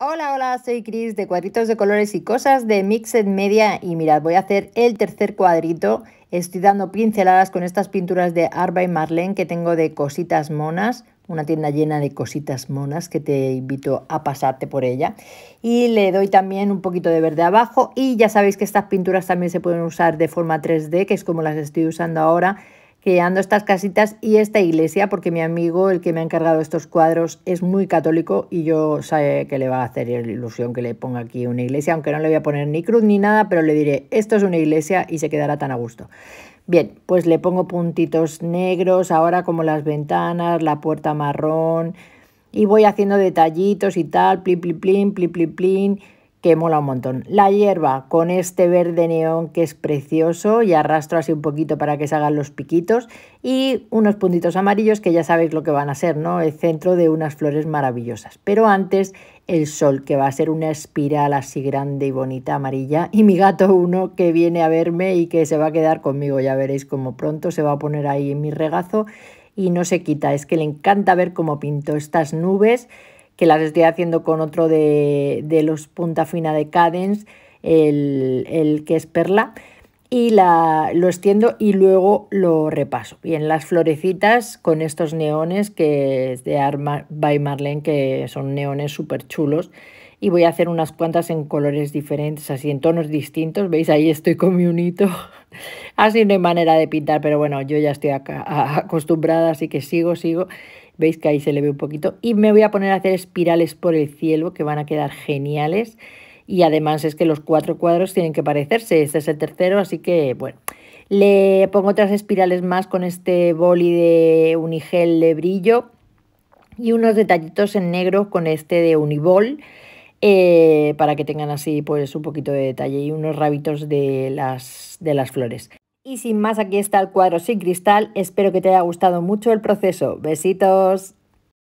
Hola, hola, soy Cris de Cuadritos de Colores y Cosas de Mixed Media y mirad, voy a hacer el tercer cuadrito. Estoy dando pinceladas con estas pinturas de Arba y Marlene que tengo de Cositas Monas, una tienda llena de cositas monas que te invito a pasarte por ella. Y le doy también un poquito de verde abajo y ya sabéis que estas pinturas también se pueden usar de forma 3D, que es como las estoy usando ahora creando estas casitas y esta iglesia, porque mi amigo, el que me ha encargado estos cuadros, es muy católico y yo sé que le va a hacer ilusión que le ponga aquí una iglesia, aunque no le voy a poner ni cruz ni nada, pero le diré, esto es una iglesia y se quedará tan a gusto. Bien, pues le pongo puntitos negros, ahora como las ventanas, la puerta marrón, y voy haciendo detallitos y tal, plin, plin, plin, plin, plin, plin que mola un montón. La hierba con este verde neón que es precioso y arrastro así un poquito para que se hagan los piquitos y unos puntitos amarillos que ya sabéis lo que van a ser, ¿no? El centro de unas flores maravillosas. Pero antes el sol que va a ser una espiral así grande y bonita amarilla y mi gato uno que viene a verme y que se va a quedar conmigo, ya veréis cómo pronto se va a poner ahí en mi regazo y no se quita, es que le encanta ver cómo pinto estas nubes que las estoy haciendo con otro de, los punta fina de Cadence, el, que es perla y la, lo extiendo y luego lo repaso. Y en las florecitas con estos neones que es de Arma by Marlene, que son neones súper chulos. Y voy a hacer unas cuantas en colores diferentes, así en tonos distintos. ¿Veis? Ahí estoy con mi unito Así no hay manera de pintar, pero bueno, yo ya estoy acostumbrada, así que sigo, sigo. Veis que ahí se le ve un poquito. Y me voy a poner a hacer espirales por el cielo, que van a quedar geniales. Y además es que los cuatro cuadros tienen que parecerse. Este es el tercero, así que bueno. Le pongo otras espirales más con este boli de unigel de brillo y unos detallitos en negro con este de unibol eh, para que tengan así pues un poquito de detalle y unos rabitos de las, de las flores. Y sin más, aquí está el cuadro sin cristal. Espero que te haya gustado mucho el proceso. Besitos.